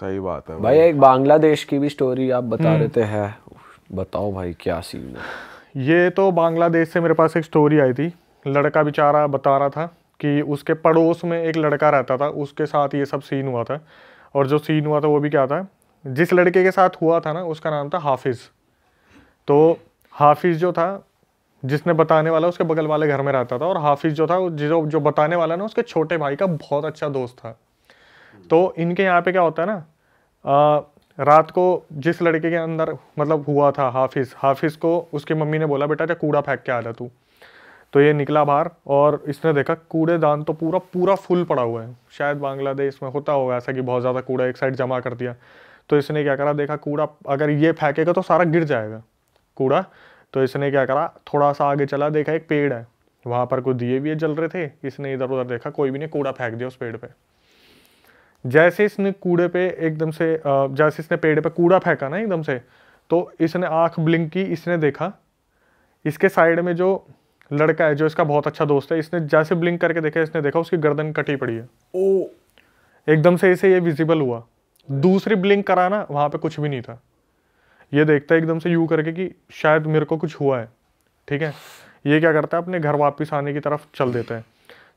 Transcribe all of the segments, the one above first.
सही बात है भाई एक बांग्लादेश की भी स्टोरी आप बता देते हैं बताओ भाई क्या सीन है ये तो बांग्लादेश से मेरे पास एक स्टोरी आई थी लड़का बेचारा बता रहा था कि उसके पड़ोस में एक लड़का रहता था उसके साथ ये सब सीन हुआ था और जो सीन हुआ था वो भी क्या था जिस लड़के के साथ हुआ था ना उसका नाम था हाफिज़ तो हाफिज़ जो था जिसने बताने वाला उसके बगल वाले घर में रहता था और हाफिज़ जो था जो जो बताने वाला ना उसके छोटे भाई का बहुत अच्छा दोस्त था तो इनके यहाँ पे क्या होता है ना आ, रात को जिस लड़के के अंदर मतलब हुआ था हाफिज़ हाफिज़ को उसकी मम्मी ने बोला बेटा जा कूड़ा फेंक के आ जा तू तो ये निकला बाहर और इसने देखा कूड़ेदान तो पूरा पूरा फुल पड़ा हुआ है शायद बांग्लादेश में होता होगा ऐसा कि बहुत ज़्यादा कूड़ा एक साइड जमा कर दिया तो इसने क्या करा देखा कूड़ा अगर ये फेंकेगा तो सारा गिर जाएगा कूड़ा तो इसने क्या करा थोड़ा सा आगे चला देखा एक पेड़ है वहाँ पर कुछ दिए भी जल रहे थे इसने इधर उधर देखा कोई भी नहीं कूड़ा फेंक दिया उस पेड़ पर पे। जैसे इसने कूड़े पे एकदम से जैसे इसने पेड़ पे कूड़ा फेंका ना एकदम से तो इसने आँख ब्लिंक की इसने देखा इसके साइड में जो लड़का है जो इसका बहुत अच्छा दोस्त है इसने जैसे ब्लिंक करके देखा इसने देखा उसकी गर्दन कटी पड़ी है ओ एकदम से इसे ये विजिबल हुआ दूसरी ब्लिंक करा ना वहाँ पे कुछ भी नहीं था ये देखता है एकदम से यू करके कि शायद मेरे को कुछ हुआ है ठीक है ये क्या करता है अपने घर वापस आने की तरफ चल देते हैं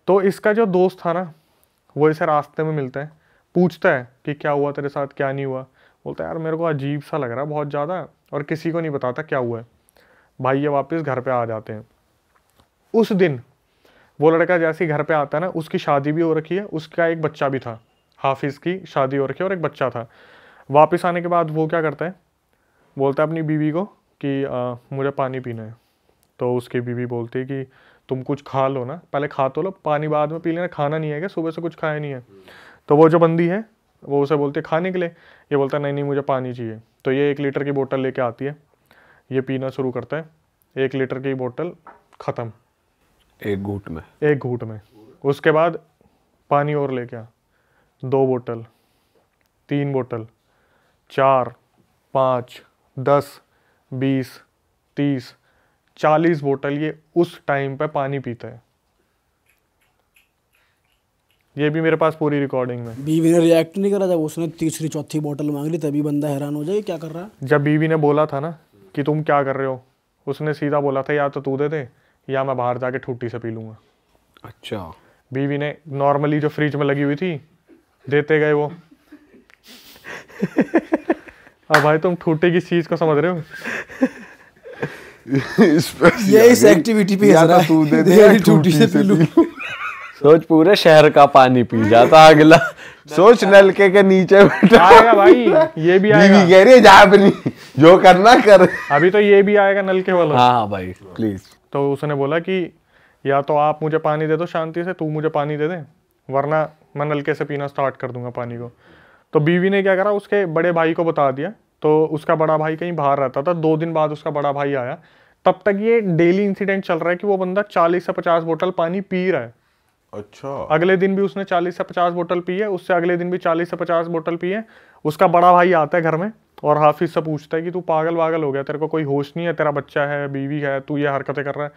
तो इसका जो दोस्त था ना वो इसे रास्ते में मिलते हैं पूछता है कि क्या हुआ तेरे साथ क्या नहीं हुआ बोलता है यार मेरे को अजीब सा लग रहा है बहुत ज़्यादा और किसी को नहीं बताता क्या हुआ है भाई ये वापस घर पे आ जाते हैं उस दिन वो लड़का जैसे ही घर पे आता है ना उसकी शादी भी हो रखी है उसका एक बच्चा भी था हाफिज़ की शादी हो रखी है और एक बच्चा था वापस आने के बाद वो क्या करता है बोलता है अपनी बीवी को कि आ, मुझे पानी पीना है तो उसकी बीवी बोलती है कि तुम कुछ खा लो ना पहले खा तो लो पानी बाद में पी लेना खाना नहीं है क्या सुबह से कुछ खाया नहीं है तो वो जो बंदी है वो उसे बोलती है खाने के लिए ये बोलता है नहीं नहीं मुझे पानी चाहिए तो ये एक लीटर की बोतल लेके आती है ये पीना शुरू करता है एक लीटर की बोतल ख़त्म एक घूट में एक घूट में उसके बाद पानी और लेके आ दो बोतल तीन बोतल चार पाँच दस बीस तीस चालीस बोतल ये उस टाइम पे पानी पीता है ये भी मेरे पास पूरी रिकॉर्डिंग में बीवी ने रिएक्ट नहीं करा जब उसने तीसरी चौथी बोतल मांग ली तभी बंदा हैरान हो जाए क्या कर रहा है जब बीवी ने बोला था ना कि तुम क्या कर रहे हो उसने सीधा बोला था या तो तू दे दे या मैं बाहर जाके ठूटी से पी लूंगा अच्छा बीवी ने नॉर्मली जो फ्रिज में लगी हुई थी देते गए वो अब भाई तुम ठूटे किस चीज को समझ रहे हो ये इस एक्टिविटी पे तो तू दे दे या ठूटी से पी लूंगा सोच पूरे शहर का पानी पी जाता अगला सोच नलके के नीचे बैठा आएगा भाई ये भी आएगा कह रही है जा अपनी जो करना कर अभी तो ये भी आएगा नलके वाला हाँ भाई प्लीज तो उसने बोला कि या तो आप मुझे पानी दे दो शांति से तू मुझे पानी दे दे वरना मैं नलके से पीना स्टार्ट कर दूंगा पानी को तो बीवी ने क्या करा उसके बड़े भाई को बता दिया तो उसका बड़ा भाई कहीं बाहर रहता था दो दिन बाद उसका बड़ा भाई आया तब तक ये डेली इंसिडेंट चल रहा है कि वो बंदा चालीस से पचास बोतल पानी पी रहा है अच्छा अगले दिन भी उसने 40 से 50 बोतल पी है उससे अगले दिन भी 40 से 50 बोतल पी है उसका बड़ा भाई आता है घर में और हाफिज से पूछता है कि तू पागल वागल हो गया तेरे को कोई होश नहीं है तेरा बच्चा है बीवी है तू ये हरकतें कर रहा है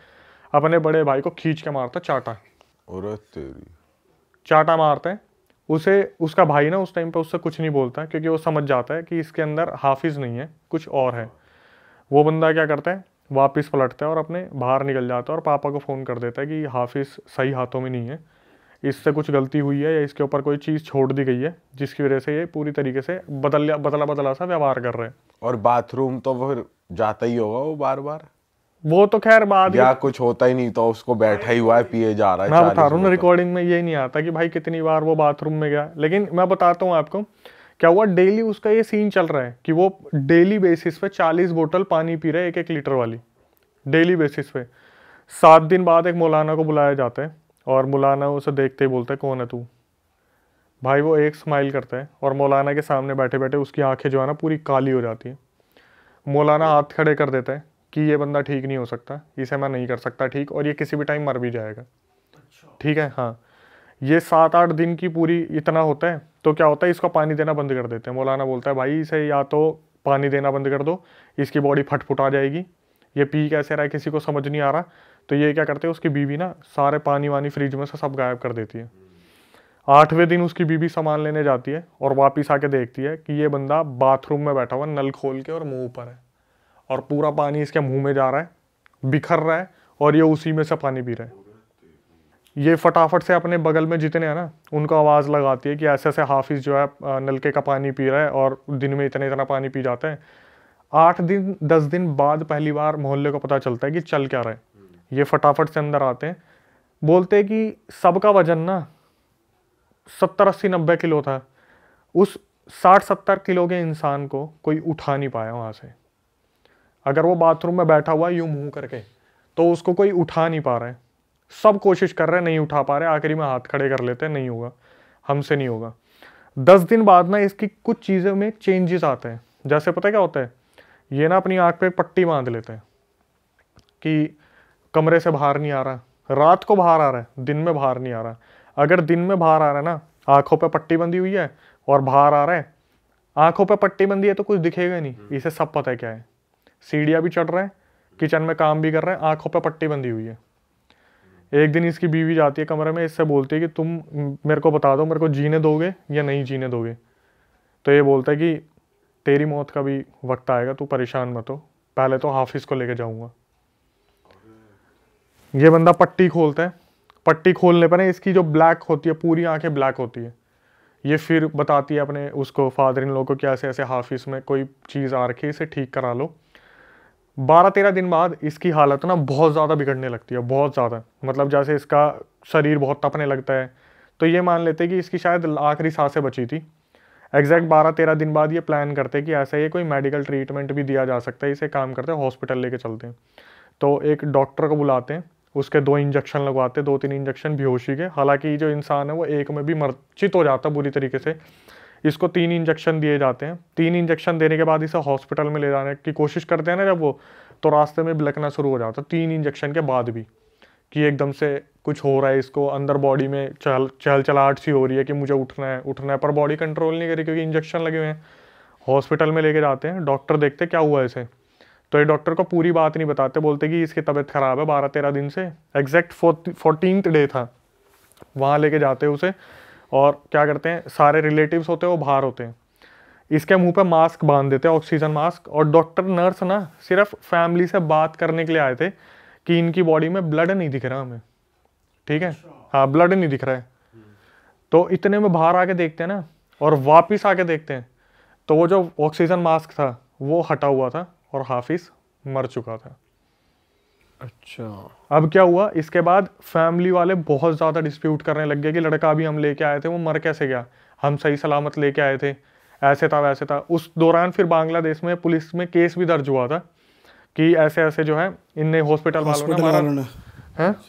अपने बड़े भाई को खींच के मारता चाटा और तेरी चाटा मारते हैं उसे उसका भाई ना उस टाइम पर उससे कुछ नहीं बोलता क्योंकि वो समझ जाता है कि इसके अंदर हाफिज़ नहीं है कुछ और है वो बंदा क्या करता है वापस पलटता है और अपने बाहर निकल जाता है और पापा को फ़ोन कर देता है कि हाफिज़ सही हाथों में नहीं है इससे कुछ गलती हुई है या इसके ऊपर कोई चीज़ छोड़ दी गई है जिसकी वजह से ये पूरी तरीके से बदल बदला बदला सा व्यवहार कर रहे हैं और बाथरूम तो फिर जाता ही होगा वो बार बार वो तो खैर बात या कुछ होता ही नहीं तो उसको बैठा ही हुआ है पिए जा रहा है मैं बता रहा हूँ रिकॉर्डिंग तो। में ये नहीं आता कि भाई कितनी बार वो बाथरूम में गया लेकिन मैं बताता हूँ आपको क्या हुआ डेली उसका ये सीन चल रहा है कि वो डेली बेसिस पे 40 बोतल पानी पी रहा है एक एक लीटर वाली डेली बेसिस पे सात दिन बाद एक मौलाना को बुलाया जाता है और मौलाना उसे देखते ही बोलता है कौन है तू भाई वो एक स्माइल करता है और मौलाना के सामने बैठे बैठे उसकी आंखें जो है ना पूरी काली हो जाती है मौलाना हाथ खड़े कर देता है कि ये बंदा ठीक नहीं हो सकता इसे मैं नहीं कर सकता ठीक और ये किसी भी टाइम मर भी जाएगा अच्छा। ठीक है हाँ ये सात आठ दिन की पूरी इतना होता है तो क्या होता है इसका पानी देना बंद कर देते हैं मौलाना बोलता है भाई इसे या तो पानी देना बंद कर दो इसकी बॉडी फटफुट आ जाएगी ये पी कैसे रहा है किसी को समझ नहीं आ रहा तो ये क्या करते हैं उसकी बीवी ना सारे पानी वानी फ्रिज में से सब गायब कर देती है आठवें दिन उसकी बीवी सामान लेने जाती है और वापस आके देखती है कि ये बंदा बाथरूम में बैठा हुआ नल खोल के और मुंह ऊपर है और पूरा पानी इसके मुंह में जा रहा है बिखर रहा है और ये उसी में से पानी पी रहा है ये फटाफट से अपने बगल में जितने हैं ना उनको आवाज़ लगाती है कि ऐसे ऐसे हाफिज़ जो है नलके का पानी पी रहा है और दिन में इतना इतना पानी पी जाते हैं आठ दिन दस दिन बाद पहली बार मोहल्ले को पता चलता है कि चल क्या रहे ये फटाफट से अंदर आते हैं बोलते हैं कि सबका वज़न ना सत्तर अस्सी नब्बे किलो था उस साठ सत्तर किलो के इंसान को कोई उठा नहीं पाया वहाँ से अगर वो बाथरूम में बैठा हुआ यूं यूँ मुँह करके तो उसको कोई उठा नहीं पा रहा है सब कोशिश कर रहे हैं नहीं उठा पा रहे आखिरी में हाथ खड़े कर लेते हैं नहीं होगा हमसे नहीं होगा दस दिन बाद ना इसकी कुछ चीज़ों में चेंजेस आते हैं जैसे पता क्या होता है ये ना अपनी आँख पे पट्टी बांध लेते हैं कि कमरे से बाहर नहीं आ रहा रात को बाहर आ रहा है दिन में बाहर नहीं आ रहा अगर दिन में बाहर आ रहा है ना आँखों पर पट्टी बंधी हुई है और बाहर आ रहा है आँखों पर पट्टी बंधी है तो कुछ दिखेगा नहीं हम्म। इसे सब पता है क्या है सीढ़ियाँ भी चढ़ रहे हैं किचन में काम भी कर रहे हैं आँखों पर पट्टी बंधी हुई है एक दिन इसकी बीवी जाती है कमरे में इससे बोलती है कि तुम मेरे को बता दो मेरे को जीने दोगे या नहीं जीने दोगे तो ये बोलता है कि तेरी मौत का भी वक्त आएगा तू परेशान मत हो पहले तो हाफिज़ को लेके जाऊंगा ये बंदा पट्टी खोलता है पट्टी खोलने पर इसकी जो ब्लैक होती है पूरी आंखें ब्लैक होती है ये फिर बताती है अपने उसको फादर इन लोगों को कि ऐसे ऐसे हाफिज़ में कोई चीज़ आ रखी है इसे ठीक करा लो बारह तेरह दिन बाद इसकी हालत ना बहुत ज़्यादा बिगड़ने लगती है बहुत ज़्यादा मतलब जैसे इसका शरीर बहुत तपने लगता है तो ये मान लेते कि इसकी शायद आखिरी सांसें बची थी एग्जैक्ट बारह तेरह दिन बाद ये प्लान करते कि ऐसा ये कोई मेडिकल ट्रीटमेंट भी दिया जा सकता है इसे काम करते हैं हॉस्पिटल लेके चलते हैं तो एक डॉक्टर को बुलाते हैं उसके दो इंजेक्शन लगवाते दो तीन इंजेक्शन बेहोशी के हालांकि जो इंसान है वो एक में भी मर्चित हो जाता बुरी तरीके से इसको तीन इंजेक्शन दिए जाते हैं तीन इंजेक्शन देने के बाद इसे हॉस्पिटल में ले जाने की कोशिश करते हैं ना जब वो तो रास्ते में बिलकना शुरू हो जाता है तीन इंजेक्शन के बाद भी कि एकदम से कुछ हो रहा है इसको अंदर बॉडी में चहल चहल चलाहट सी हो रही है कि मुझे उठना है उठना है पर बॉडी कंट्रोल नहीं करी क्योंकि इंजेक्शन लगे हुए हैं हॉस्पिटल में लेके जाते हैं डॉक्टर देखते क्या हुआ इसे तो ये डॉक्टर को पूरी बात नहीं बताते बोलते कि इसकी तबीयत ख़राब है बारह तेरह दिन से एग्जैक्ट फोर्टीनथ डे था वहाँ लेके जाते उसे और क्या करते हैं सारे रिलेटिव्स होते हैं वो बाहर होते हैं इसके मुंह पे मास्क बांध देते हैं ऑक्सीजन मास्क और डॉक्टर नर्स ना सिर्फ फैमिली से बात करने के लिए आए थे कि इनकी बॉडी में ब्लड नहीं दिख रहा हमें ठीक है अच्छा। हाँ ब्लड नहीं दिख रहा है हम्म। तो इतने में बाहर आके देखते हैं ना और वापिस आके देखते हैं तो वो जो ऑक्सीजन मास्क था वो हटा हुआ था और हाफिज़ मर चुका था अच्छा अब क्या हुआ इसके बाद फैमिली वाले बहुत ज़्यादा डिस्प्यूट करने लग गए कि लड़का अभी हम लेके आए थे वो मर कैसे गया हम सही सलामत लेके आए थे ऐसे था वैसे था उस दौरान फिर बांग्लादेश में पुलिस में केस भी दर्ज हुआ था कि ऐसे ऐसे जो है इनने हॉस्पिटल वालों ने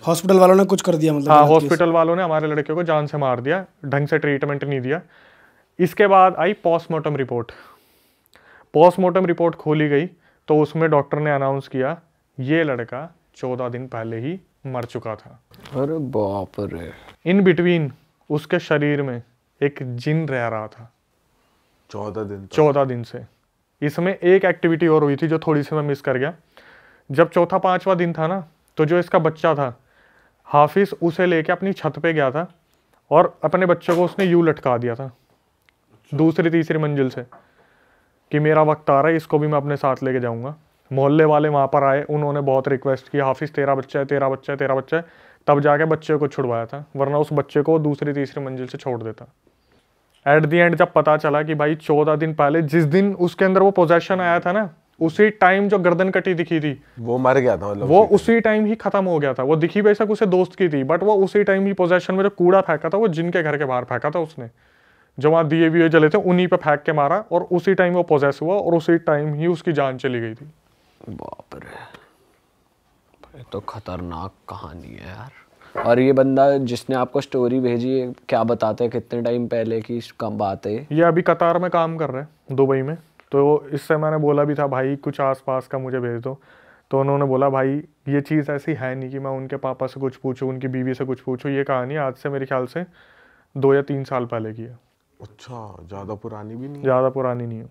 हॉस्पिटल वालों ने कुछ कर दिया मतलब हाँ हॉस्पिटल वालों ने हमारे लड़के को जान से मार दिया ढंग से ट्रीटमेंट नहीं दिया इसके बाद आई पोस्टमार्टम रिपोर्ट पोस्टमार्टम रिपोर्ट खोली गई तो उसमें डॉक्टर ने अनाउंस किया ये लड़का चौदह दिन पहले ही मर चुका था अरे बाप रे इन बिटवीन उसके शरीर में एक जिन रह रहा था चौदह दिन चौदह दिन से इसमें एक एक्टिविटी और हुई थी जो थोड़ी सी मैं मिस कर गया जब चौथा पांचवा दिन था ना तो जो इसका बच्चा था हाफिज उसे लेके अपनी छत पे गया था और अपने बच्चे को उसने यू लटका दिया था अच्छा। दूसरी तीसरी मंजिल से कि मेरा वक्त आ रहा है इसको भी मैं अपने साथ लेके जाऊंगा मोहल्ले वाले वहाँ पर आए उन्होंने बहुत रिक्वेस्ट की हाफिज़ तेरा बच्चा है तेरा बच्चा है तेरा बच्चा है तब जाके बच्चे को छुड़वाया था वरना उस बच्चे को दूसरी तीसरी मंजिल से छोड़ देता एट दी एंड जब पता चला कि भाई चौदह दिन पहले जिस दिन उसके अंदर वो पोजेशन आया था ना उसी टाइम जो गर्दन कटी दिखी थी वो मर गया था वो उसी टाइम ही खत्म हो गया था वो दिखी बेशक उसे दोस्त की थी बट वो उसी टाइम ही पोजेशन में जो कूड़ा फेंका था वो जिनके घर के बाहर फेंका था उसने जो वहाँ दिए हुए जले थे उन्हीं पे फेंक के मारा और उसी टाइम वो पोजेस हुआ और उसी टाइम ही उसकी जान चली गई थी बाप रे तो खतरनाक कहानी है यार और ये बंदा जिसने आपको स्टोरी भेजी है क्या बताते हैं कितने टाइम पहले की कम बात है ये अभी कतार में काम कर रहे हैं दुबई में तो इससे मैंने बोला भी था भाई कुछ आसपास का मुझे भेज दो तो उन्होंने बोला भाई ये चीज़ ऐसी है नहीं कि मैं उनके पापा से कुछ पूछूँ उनकी बीवी से कुछ पूछूँ ये कहानी आज से मेरे ख्याल से दो या तीन साल पहले की है अच्छा ज़्यादा पुरानी भी नहीं ज़्यादा पुरानी नहीं है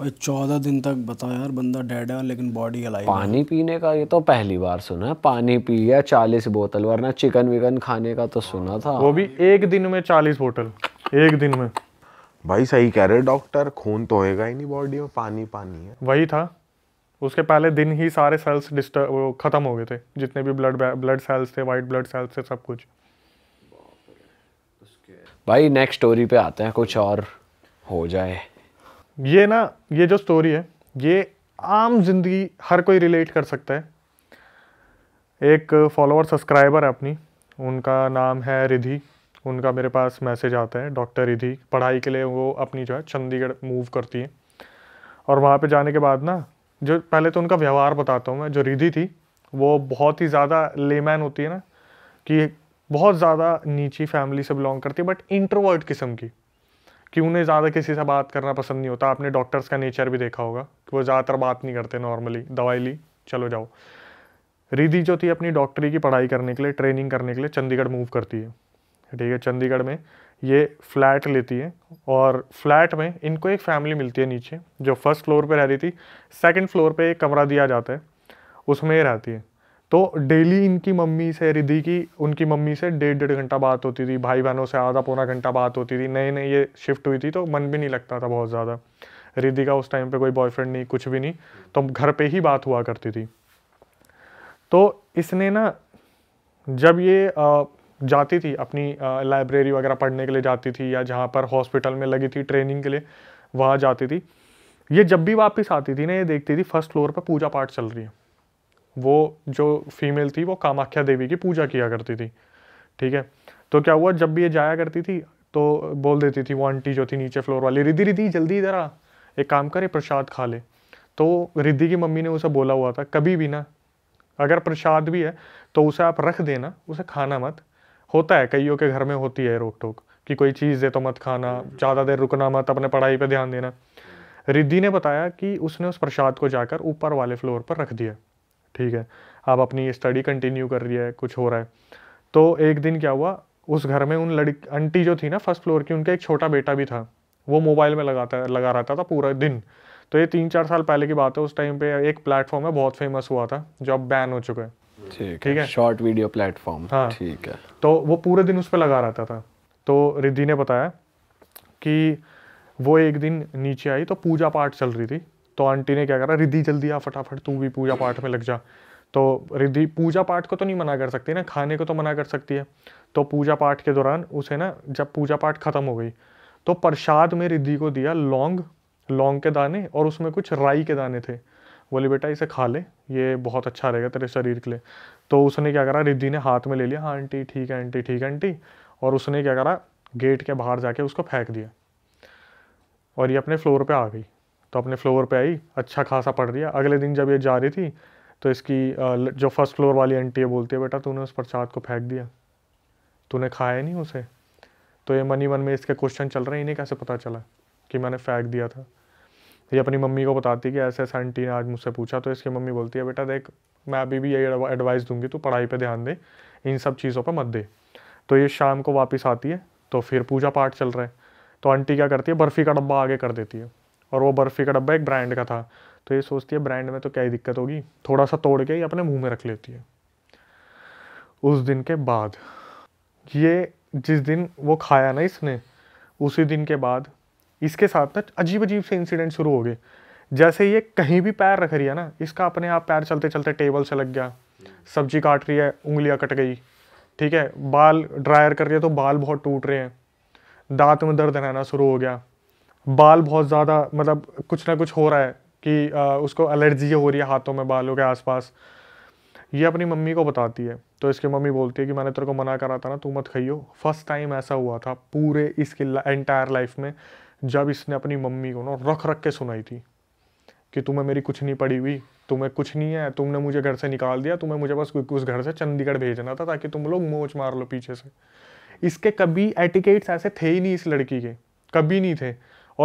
भाई चौदह दिन तक बता यार बंदा डेड है लेकिन बॉडी अलाइव पानी पीने का ये तो पहली बार सुना है पानी पी गया चालीस बोतल वरना चिकन विकन खाने का तो सुना था वो भी एक दिन में चालीस बोतल एक दिन में भाई सही कह रहे डॉक्टर खून तो होएगा ही नहीं बॉडी में पानी पानी है वही था उसके पहले दिन ही सारे सेल्स डिस्टर्ब खत्म हो गए थे जितने भी ब्लड ब्लड सेल्स थे वाइट ब्लड सेल्स थे सब कुछ भाई नेक्स्ट स्टोरी पे आते हैं कुछ और हो जाए ये ना ये जो स्टोरी है ये आम जिंदगी हर कोई रिलेट कर सकता है एक फॉलोअर सब्सक्राइबर है अपनी उनका नाम है रिधि उनका मेरे पास मैसेज आता है डॉक्टर रिधि पढ़ाई के लिए वो अपनी जो है चंडीगढ़ मूव करती है और वहाँ पे जाने के बाद ना जो पहले तो उनका व्यवहार बताता हूँ मैं जो रिधि थी वो बहुत ही ज़्यादा लेमैन होती है ना कि बहुत ज़्यादा नीची फैमिली से बिलोंग करती है बट इंट्रोवर्ट किस्म की कि उन्हें ज़्यादा किसी से बात करना पसंद नहीं होता आपने डॉक्टर्स का नेचर भी देखा होगा कि वो ज़्यादातर बात नहीं करते नॉर्मली दवाई ली चलो जाओ रिधि जो थी अपनी डॉक्टरी की पढ़ाई करने के लिए ट्रेनिंग करने के लिए चंडीगढ़ मूव करती है ठीक है चंडीगढ़ में ये फ्लैट लेती है और फ्लैट में इनको एक फैमिली मिलती है नीचे जो फर्स्ट फ्लोर पर रह रही थी सेकेंड फ्लोर पर एक कमरा दिया जाता है उसमें रहती है तो डेली इनकी मम्मी से रिधि की उनकी मम्मी से डेढ़ डेढ़ घंटा बात होती थी भाई बहनों से आधा पौना घंटा बात होती थी नए नई ये शिफ्ट हुई थी तो मन भी नहीं लगता था बहुत ज़्यादा रिधि का उस टाइम पे कोई बॉयफ्रेंड नहीं कुछ भी नहीं तो घर पे ही बात हुआ करती थी तो इसने ना जब ये आ, जाती थी अपनी लाइब्रेरी वगैरह पढ़ने के लिए जाती थी या जहाँ पर हॉस्पिटल में लगी थी ट्रेनिंग के लिए वहाँ जाती थी ये जब भी वापस आती थी ना ये देखती थी फर्स्ट फ्लोर पर पूजा पाठ चल रही है वो जो फीमेल थी वो कामाख्या देवी की पूजा किया करती थी ठीक है तो क्या हुआ जब भी ये जाया करती थी तो बोल देती थी वो आंटी जो थी नीचे फ्लोर वाली रिद्धि रिद्धि जल्दी इधर आ एक काम करे प्रसाद खा ले तो रिद्धि की मम्मी ने उसे बोला हुआ था कभी भी ना अगर प्रसाद भी है तो उसे आप रख देना उसे खाना मत होता है कईयों के घर में होती है रोक टोक कि कोई चीज़ दे तो मत खाना ज़्यादा देर रुकना मत अपने पढ़ाई पे ध्यान देना रिद्धि ने बताया कि उसने उस प्रसाद को जाकर ऊपर वाले फ्लोर पर रख दिया ठीक है आप अपनी स्टडी कंटिन्यू कर रही है कुछ हो रहा है तो एक दिन क्या हुआ उस घर में उन लड़की आंटी जो थी ना फर्स्ट फ्लोर की उनका एक छोटा बेटा भी था वो मोबाइल में लगाता लगा रहता था पूरा दिन तो ये तीन चार साल पहले की बात है उस टाइम पे एक प्लेटफॉर्म है बहुत फेमस हुआ था जो अब बैन हो चुका है ठीक है शॉर्ट वीडियो प्लेटफॉर्म हाँ ठीक है तो वो पूरे दिन उस पर लगा रहता था तो रिद्धि ने बताया कि वो एक दिन नीचे आई तो पूजा पाठ चल रही थी तो आंटी ने क्या करा रिद्धि जल्दी आ फटाफट तू भी पूजा पाठ में लग जा तो रिद्धि पूजा पाठ को तो नहीं मना कर सकती ना खाने को तो मना कर सकती है तो पूजा पाठ के दौरान उसे ना जब पूजा पाठ खत्म हो गई तो प्रसाद में रिद्धि को दिया लौंग लौंग के दाने और उसमें कुछ राई के दाने थे बोले बेटा इसे खा ले ये बहुत अच्छा रहेगा तेरे शरीर के लिए तो उसने क्या करा रिद्धि ने हाथ में ले लिया हाँ आंटी ठीक है आंटी ठीक है आंटी और उसने क्या करा गेट के बाहर जाके उसको फेंक दिया और ये अपने फ्लोर पे आ गई तो अपने फ्लोर पे आई अच्छा खासा पढ़ दिया अगले दिन जब ये जा रही थी तो इसकी जो फर्स्ट फ्लोर वाली आंटी है बोलती है बेटा तूने उस प्रसाद को फेंक दिया तूने खाया नहीं उसे तो ये मनी मन में इसके क्वेश्चन चल रहे हैं इन्हें कैसे पता चला कि मैंने फेंक दिया था ये अपनी मम्मी को बताती कि ऐसे ऐसा आंटी ने आज मुझसे पूछा तो इसकी मम्मी बोलती है बेटा देख मैं अभी भी यही एडवाइस दूंगी तू पढ़ाई पर ध्यान दे इन सब चीज़ों पर मत दे तो ये शाम को वापस आती है तो फिर पूजा पाठ चल रहा है तो आंटी क्या करती है बर्फ़ी का डब्बा आगे कर देती है और वो बर्फ़ी का डब्बा एक ब्रांड का था तो ये सोचती है ब्रांड में तो क्या ही दिक्कत होगी थोड़ा सा तोड़ के ही अपने मुंह में रख लेती है उस दिन के बाद ये जिस दिन वो खाया ना इसने उसी दिन के बाद इसके साथ ना अजीब अजीब से इंसिडेंट शुरू हो गए जैसे ये कहीं भी पैर रख रही है ना इसका अपने आप पैर चलते चलते टेबल से लग गया सब्जी काट रही है उंगलियाँ कट गई ठीक है बाल ड्रायर कर रही है तो बाल बहुत टूट रहे हैं दांत में दर्द रहना शुरू हो गया बाल बहुत ज़्यादा मतलब कुछ ना कुछ हो रहा है कि आ, उसको एलर्जी हो रही है हाथों में बालों के आसपास ये अपनी मम्मी को बताती है तो इसके मम्मी बोलती है कि मैंने तेरे को मना करा था ना तू मत खाइयो फर्स्ट टाइम ऐसा हुआ था पूरे इसके एंटायर लाइफ में जब इसने अपनी मम्मी को ना रख रख के सुनाई थी कि तुम्हें मेरी कुछ नहीं पड़ी हुई तुम्हें कुछ नहीं है तुमने मुझे घर से निकाल दिया तुम्हें मुझे बस उस घर से चंडीगढ़ भेजना था ताकि तुम लोग मोच मार लो पीछे से इसके कभी एटिकेट्स ऐसे थे ही नहीं इस लड़की के कभी नहीं थे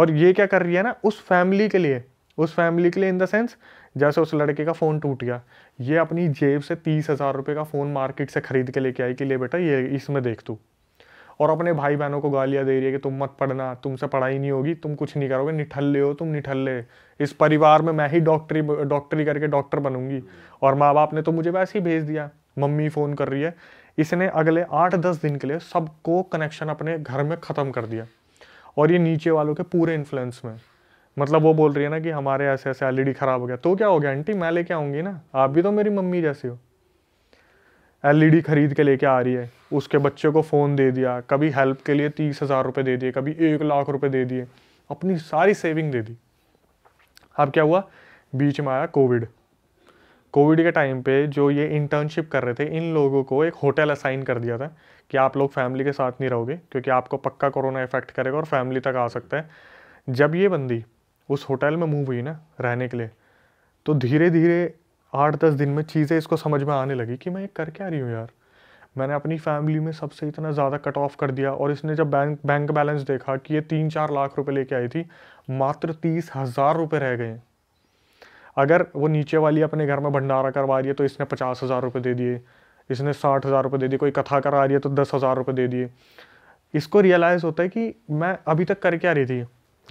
और ये क्या कर रही है ना उस फैमिली के लिए उस फैमिली के लिए इन द सेंस जैसे उस लड़के का फ़ोन टूट गया ये अपनी जेब से तीस हज़ार रुपये का फ़ोन मार्केट से ख़रीद के लेके आई कि ले बेटा ये इसमें देख तू और अपने भाई बहनों को गालियाँ दे रही है कि तुम मत पढ़ना तुमसे पढ़ाई नहीं होगी तुम कुछ नहीं करोगे निठल्ले हो तुम निठल्ले इस परिवार में मैं ही डॉक्टरी डॉक्टरी करके डॉक्टर बनूंगी और माँ बाप ने तो मुझे वैसे ही भेज दिया मम्मी फ़ोन कर रही है इसने अगले आठ दस दिन के लिए सबको कनेक्शन अपने घर में ख़त्म कर दिया और ये नीचे वालों के पूरे इन्फ्लुएंस में मतलब वो बोल रही है ना कि हमारे ऐसे ऐसे एल e ख़राब हो गया तो क्या हो गया आंटी मैं लेके आऊँगी ना आप भी तो मेरी मम्मी जैसी हो एल e खरीद के लेके आ रही है उसके बच्चे को फ़ोन दे दिया कभी हेल्प के लिए तीस हज़ार रुपये दे दिए कभी एक लाख रुपये दे दिए अपनी सारी सेविंग दे दी अब क्या हुआ बीच में आया कोविड कोविड के टाइम पे जो ये इंटर्नशिप कर रहे थे इन लोगों को एक होटल असाइन कर दिया था कि आप लोग फैमिली के साथ नहीं रहोगे क्योंकि आपको पक्का कोरोना इफेक्ट करेगा और फैमिली तक आ सकता है जब ये बंदी उस होटल में मूव हुई ना रहने के लिए तो धीरे धीरे आठ दस दिन में चीज़ें इसको समझ में आने लगी कि मैं ये कर क्या रही हूँ यार मैंने अपनी फैमिली में सबसे इतना ज़्यादा कट ऑफ कर दिया और इसने जब बैंक बैंक बैलेंस देखा कि ये तीन चार लाख रुपए लेके आई थी मात्र तीस हज़ार रुपये रह गए अगर वो नीचे वाली अपने घर में भंडारा करवा रही है तो इसने पचास हज़ार रुपये दे दिए इसने साठ हज़ार रुपये दे दिए कोई कथा करा रही है तो दस हज़ार रुपये दे दिए इसको रियलाइज़ होता है कि मैं अभी तक कर क्या रही थी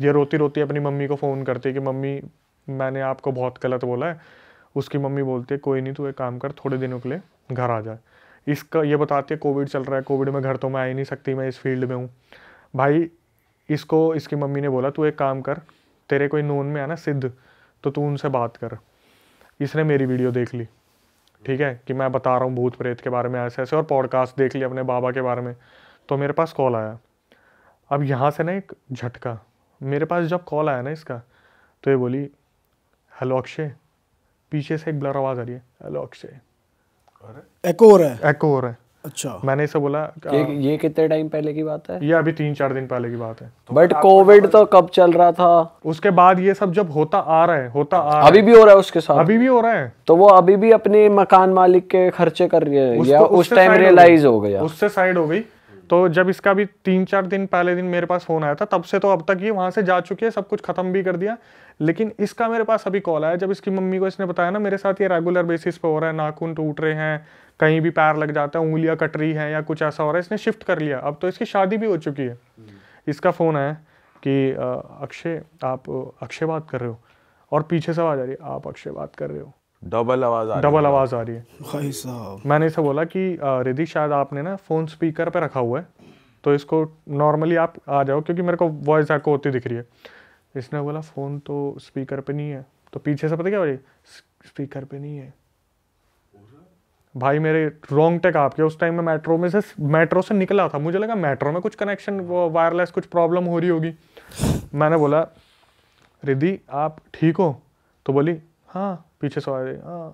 ये रोती रोती अपनी मम्मी को फ़ोन करती है कि मम्मी मैंने आपको बहुत गलत बोला है उसकी मम्मी बोलती है कोई नहीं तू एक काम कर थोड़े दिनों के लिए घर आ जाए इसका ये बताती है कोविड चल रहा है कोविड में घर तो मैं आ ही नहीं सकती मैं इस फील्ड में हूँ भाई इसको इसकी मम्मी ने बोला तू एक काम कर तेरे कोई नोन में है ना सिद्ध तो तू उनसे बात कर इसने मेरी वीडियो देख ली ठीक है कि मैं बता रहा हूँ भूत प्रेत के बारे में ऐसे ऐसे और पॉडकास्ट देख लिया अपने बाबा के बारे में तो मेरे पास कॉल आया अब यहाँ से ना एक झटका मेरे पास जब कॉल आया ना इसका तो ये बोली हेलो अक्षय पीछे से एक ब्लर आवाज़ आ रही है हेलो अक्षय एक हो रहा है एक हो रहा है अच्छा मैंने इसे बोला ये, ये कितने टाइम पहले की बात है ये अभी तीन चार दिन पहले की बात है बट तो कोविड तो कब चल रहा था उसके बाद ये सब जब होता आ रहा है होता आ अभी भी हो रहा है उसके साथ अभी भी हो रहा है तो वो अभी भी अपने मकान मालिक के खर्चे कर रही है या तो उस टाइम रियलाइज हो गया उससे साइड हो गई तो जब इसका भी तीन चार दिन पहले दिन मेरे पास फोन आया था तब से तो अब तक ये वहां से जा चुकी है सब कुछ खत्म भी कर दिया लेकिन इसका मेरे पास अभी कॉल आया जब इसकी मम्मी को इसने बताया ना मेरे साथ ये रेगुलर बेसिस पे हो रहा है नाखून टूट रहे हैं कहीं भी पैर लग जाता है उंगलियाँ कट रही हैं या कुछ ऐसा हो रहा है इसने शिफ्ट कर लिया अब तो इसकी शादी भी हो चुकी है हम्म। इसका फ़ोन आया कि अक्षय आप अक्षय बात कर रहे हो और पीछे से आवाज़ आ रही है आप अक्षय बात कर रहे हो डबल आवाज आ डबल आवाज आ रही है भाई साहब मैंने इसे बोला कि रिधि शायद आपने ना फोन स्पीकर पे रखा हुआ है तो इसको नॉर्मली आप आ जाओ क्योंकि मेरे को वॉइस एक्को होती दिख रही है इसने बोला फ़ोन तो स्पीकर पे नहीं है तो पीछे से पता क्या भाई स्पीकर पे नहीं है भाई मेरे टेक आपके उस टाइम में मेट्रो में से मेट्रो से निकला था मुझे लगा मेट्रो में कुछ कनेक्शन वायरलेस कुछ प्रॉब्लम हो रही होगी मैंने बोला रिद्धि आप ठीक हो तो बोली हाँ पीछे से आ रही हाँ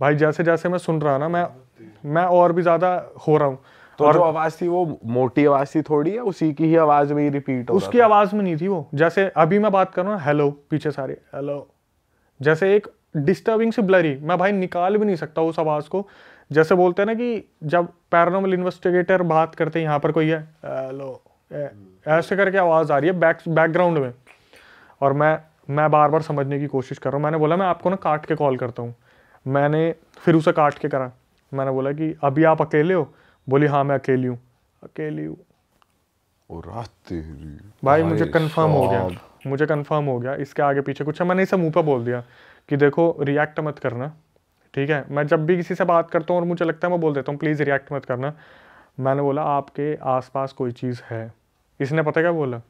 भाई जैसे जैसे मैं सुन रहा ना मैं मैं और भी ज़्यादा हो रहा हूँ तो और जो आवाज़ थी वो मोटी आवाज़ थी थोड़ी है उसी की ही आवाज़ में ही रिपीट हो उसकी आवाज़ में नहीं थी वो जैसे अभी मैं बात कर रहा हूँ हेलो पीछे सारे हेलो जैसे एक डिस्टर्बिंग से ब्लरी मैं भाई निकाल भी नहीं सकता उस आवाज़ को जैसे बोलते हैं ना कि जब पैरानॉमल इन्वेस्टिगेटर बात करते हैं यहाँ पर कोई है हेलो ऐसे करके आवाज़ आ रही है बैक बैकग्राउंड में और मैं मैं बार बार समझने की कोशिश कर रहा हूँ मैंने बोला मैं आपको ना काट के कॉल करता हूँ मैंने फिर उसे काट के करा मैंने बोला कि अभी आप अकेले हो बोली हाँ मैं अकेली हूँ अकेली हूँ भाई मुझे कंफर्म हो गया मुझे कंफर्म हो गया इसके आगे पीछे कुछ है मैंने इसे मुंह पर बोल दिया कि देखो रिएक्ट मत करना ठीक है मैं जब भी किसी से बात करता हूँ और मुझे लगता है मैं बोल देता हूँ प्लीज़ रिएक्ट मत करना मैंने बोला आपके आसपास कोई चीज़ है इसने पता क्या बोला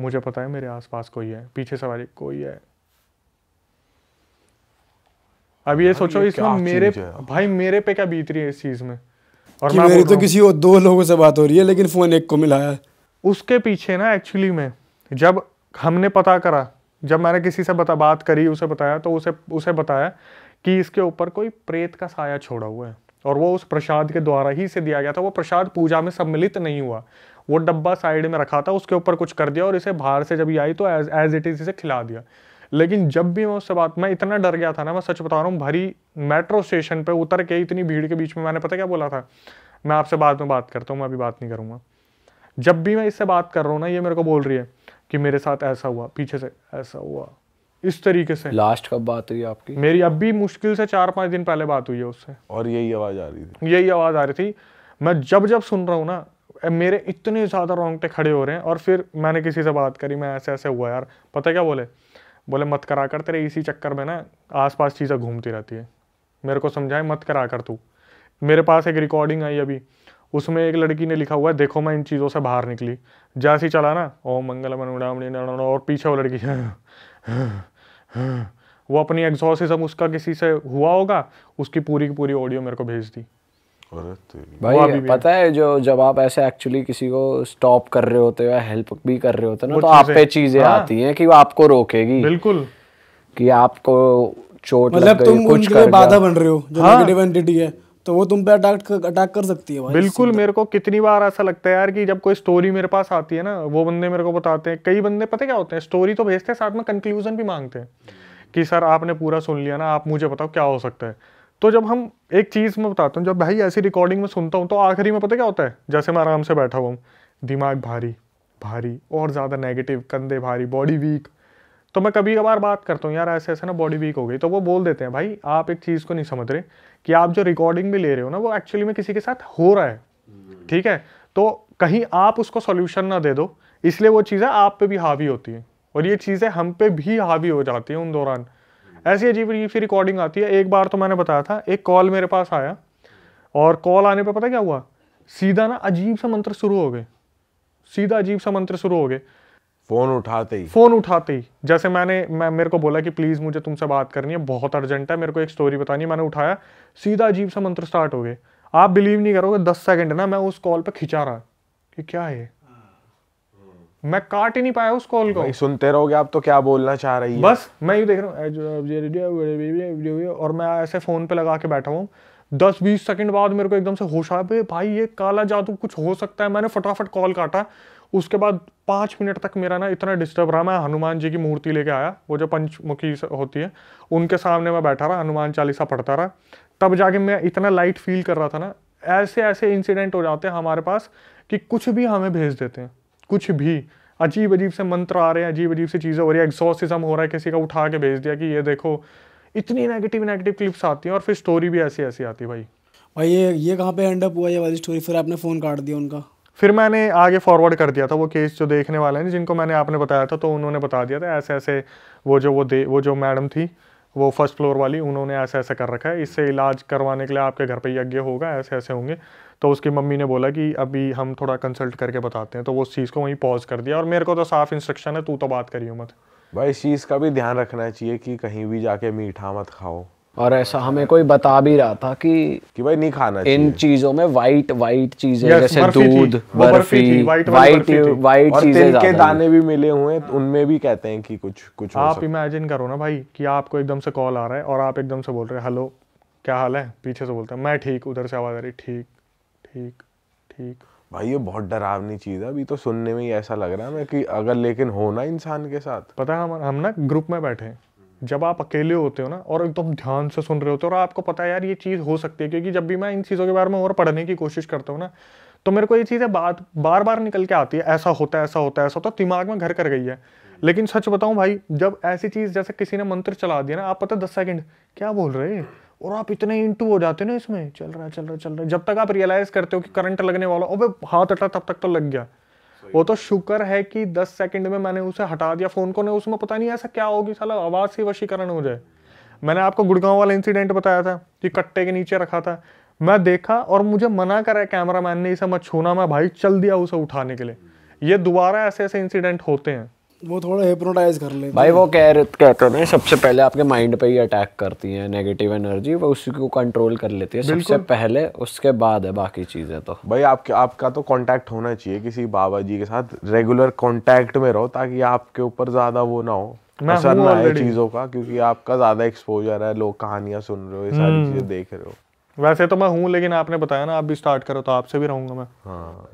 मुझे पता है मेरे आसपास कोई है पीछे सवारी कोई है अब ये सोचो इसमें मेरे भाई मेरे पे क्या बीत रही है इस चीज़ में और कि मेरी तो किसी और दो लोगों से बात हो रही है लेकिन फ़ोन एक को मिला है उसके पीछे ना एक्चुअली में जब हमने पता करा जब मैंने किसी से बता बात करी उसे बताया तो उसे उसे बताया कि इसके ऊपर कोई प्रेत का साया छोड़ा हुआ है और वो उस प्रसाद के द्वारा ही से दिया गया था वो प्रसाद पूजा में सम्मिलित नहीं हुआ वो डब्बा साइड में रखा था उसके ऊपर कुछ कर दिया और इसे बाहर से जब ये आई तो एज एज इट इज़ इसे खिला दिया लेकिन जब भी मैं उससे बात मैं इतना डर गया था ना मैं सच बता रहा हूँ भरी मेट्रो स्टेशन पर उतर के इतनी भीड़ के बीच में मैंने पता क्या बोला था मैं आपसे बाद में बात करता हूँ मैं अभी बात नहीं करूँगा जब भी मैं इससे बात कर रहा हूँ ना ये मेरे को बोल रही है कि मेरे साथ ऐसा हुआ पीछे से ऐसा हुआ इस तरीके से लास्ट कब बात हुई आपकी मेरी अब भी मुश्किल से चार पांच दिन पहले बात हुई है उससे और यही आवाज़ आ रही थी यही आवाज़ आ रही थी मैं जब जब सुन रहा हूँ ना मेरे इतने ज़्यादा रोंगटे खड़े हो रहे हैं और फिर मैंने किसी से बात करी मैं ऐसे ऐसे हुआ यार पता क्या बोले बोले मत करा कर तेरे इसी चक्कर में ना आसपास चीज़ें घूमती रहती है मेरे को समझाए मत करा कर तू मेरे पास एक रिकॉर्डिंग आई अभी उसमें एक लड़की ने लिखा हुआ है देखो मैं इन चीज़ों से बाहर निकली जैसी चला ना ओम मंगल मनुडामणी और पीछे वो लड़की हाँ, हाँ, हाँ। वो अपनी एग्जॉसिज्म उसका किसी से हुआ होगा उसकी पूरी की पूरी ऑडियो मेरे को भेज दी भाई पता है जो जब आप ऐसे एक्चुअली किसी को स्टॉप कर रहे होते हो या हेल्प भी कर रहे होते हो ना तो आप पे चीजें हाँ। आती हैं कि वो आपको रोकेगी बिल्कुल कि आपको चोट मतलब तुम कुछ कर बाधा बन रहे हो जो नेगेटिव एंटिटी है तो वो तुम पे अटैक अटैक कर सकती है भाई बिल्कुल मेरे को कितनी बार ऐसा लगता है यार कि जब कोई स्टोरी मेरे पास आती है ना वो बंदे मेरे को बताते हैं कई बंदे पता क्या होते हैं स्टोरी तो भेजते हैं साथ में कंक्लूजन भी मांगते हैं कि सर आपने पूरा सुन लिया ना आप मुझे बताओ क्या हो सकता है तो जब हम एक चीज़ में बताता हूँ जब भाई ऐसी रिकॉर्डिंग में सुनता हूँ तो आखिरी में पता क्या होता है जैसे मैं आराम से बैठा हुआ दिमाग भारी भारी और ज़्यादा नेगेटिव कंधे भारी बॉडी वीक तो मैं कभी कभार बात करता हूँ यार ऐसे ऐसे ना बॉडी वीक हो गई तो वो बोल देते हैं भाई आप एक चीज़ को नहीं समझ रहे कि आप जो रिकॉर्डिंग भी ले रहे हो ना वो एक्चुअली में किसी के साथ हो रहा है हम्म। ठीक है तो कहीं आप उसको सोल्यूशन ना दे दो इसलिए वो चीज़ें आप पे भी हावी होती हैं और ये चीज़ें हम पे भी हावी हो जाती हैं उन दौरान हम्म। ऐसी अजीब अजीब सी रिकॉर्डिंग आती है एक बार तो मैंने बताया था एक कॉल मेरे पास आया और कॉल आने पर पता क्या हुआ सीधा ना अजीब सा मंत्र शुरू हो गए सीधा अजीब सा मंत्र शुरू हो गए फोन उठाते ही फोन उठाते ही जैसे मैंने मैं मेरे को बोला कि प्लीज़ मुझे तुमसे बात करनी है बहुत अर्जेंट है मेरे को एक स्टोरी बतानी है मैंने उठाया सीधा अजीब सा मंत्र स्टार्ट हो गए आप बिलीव नहीं करोगे दस सेकंड ना मैं उस कॉल पे खिंचा रहा कि क्या है मैं काट ही नहीं पाया उस कॉल को सुनते रहोगे आप तो क्या बोलना चाह रही है बस मैं ये देख रहा हूँ और मैं ऐसे फोन पे लगा के बैठा हूँ दस बीस सेकंड बाद मेरे को एकदम से होश आया भाई ये काला जादू कुछ हो सकता है मैंने फटाफट कॉल काटा उसके बाद पाँच मिनट तक मेरा ना इतना डिस्टर्ब रहा मैं हनुमान जी की मूर्ति लेके आया वो जो पंचमुखी होती है उनके सामने मैं बैठा रहा हनुमान चालीसा पढ़ता रहा तब जाके मैं इतना लाइट फील कर रहा था ना ऐसे ऐसे इंसिडेंट हो जाते हैं हमारे पास कि कुछ भी हमें भेज देते हैं कुछ भी अजीब अजीब से मंत्र आ रहे हैं अजीब अजीब सी चीज़ें हो रही है एग्जॉसिज्म हो रहा है किसी का उठा के भेज दिया कि ये देखो इतनी नेगेटिव नेगेटिव क्लिप्स आती हैं और फिर स्टोरी भी ऐसी ऐसी आती है भाई भाई ये ये कहाँ पे एंड अप हुआ ये वाली स्टोरी फिर आपने फ़ोन काट दिया उनका फिर मैंने आगे फॉरवर्ड कर दिया था वो केस जो देखने वाले हैं जिनको मैंने आपने बताया था तो उन्होंने बता दिया था ऐसे ऐसे वो जो वो दे वो जो मैडम थी वो फर्स्ट फ्लोर वाली उन्होंने ऐसा ऐसा कर रखा है इससे इलाज करवाने के लिए आपके घर पे यज्ञ होगा ऐसे ऐसे होंगे तो उसकी मम्मी ने बोला कि अभी हम थोड़ा कंसल्ट करके बताते हैं तो वो उस चीज़ को वहीं पॉज कर दिया और मेरे को तो साफ इंस्ट्रक्शन है तू तो बात करियो मत भाई इस चीज़ का भी ध्यान रखना चाहिए कि कहीं भी जाके मीठा मत खाओ और ऐसा हमें कोई बता भी रहा था कि कि भाई नहीं खाना इन चीजों में वाइट वाइट चीजें yes, जैसे दूध बर्फी वाइट वाइट चीजें के दाने भी मिले हुए तो उनमें भी कहते हैं कि कुछ कुछ आप इमेजिन करो ना भाई कि आपको एकदम से कॉल आ रहा है और आप एकदम से बोल रहे हैं हेलो क्या हाल है पीछे से बोलते हैं मैं ठीक उधर से आवाज आ रही ठीक ठीक ठीक भाई ये बहुत डरावनी चीज है अभी तो सुनने में ही ऐसा लग रहा है कि अगर लेकिन होना इंसान के साथ पता है हम हम ना ग्रुप में बैठे जब आप अकेले होते हो ना और एकदम तो ध्यान से सुन रहे होते हो और आपको पता है यार ये चीज़ हो सकती है क्योंकि जब भी मैं इन चीज़ों के बारे में और पढ़ने की कोशिश करता हूँ ना तो मेरे को ये चीज़ें बात बार बार निकल के आती है ऐसा होता है ऐसा होता है ऐसा होता है दिमाग में घर कर गई है लेकिन सच बताऊं भाई जब ऐसी चीज़ जैसे किसी ने मंत्र चला दिया ना आप पता दस सेकंड क्या बोल रहे हैं और आप इतने इंटू हो जाते हो ना इसमें चल रहा है चल रहा है चल रहा है जब तक आप रियलाइज़ करते हो कि करंट लगने वाला अबे हाथ अटा तब तक तो लग गया वो तो शुक्र है कि दस सेकंड में मैंने उसे हटा दिया फ़ोन को ने उसमें पता नहीं ऐसा क्या होगी साला आवाज़ से वशीकरण हो जाए मैंने आपको गुड़गांव वाला इंसिडेंट बताया था कि कट्टे के नीचे रखा था मैं देखा और मुझे मना करा कैमरा मैन ने इसे मत छूना मैं भाई चल दिया उसे उठाने के लिए ये दोबारा ऐसे ऐसे इंसिडेंट होते हैं वो थोड़ा हिप्नोटाइज कर ले भाई वो कह कहते हैं सबसे पहले आपके माइंड पे ही अटैक करती है नेगेटिव एनर्जी वो उसी को कंट्रोल कर लेती है सबसे पहले उसके बाद है बाकी चीज़ें तो भाई आपके आपका तो कांटेक्ट होना चाहिए किसी बाबा जी के साथ रेगुलर कांटेक्ट में रहो ताकि आपके ऊपर ज़्यादा वो ना हो असर ना आए चीज़ों का क्योंकि आपका ज़्यादा एक्सपोजर है लोग कहानियां सुन रहे हो ये सारी हम्म। चीज़ें देख रहे हो वैसे तो मैं हूँ लेकिन आपने बताया ना आप भी स्टार्ट करो तो आपसे भी रहूंगा मैं हाँ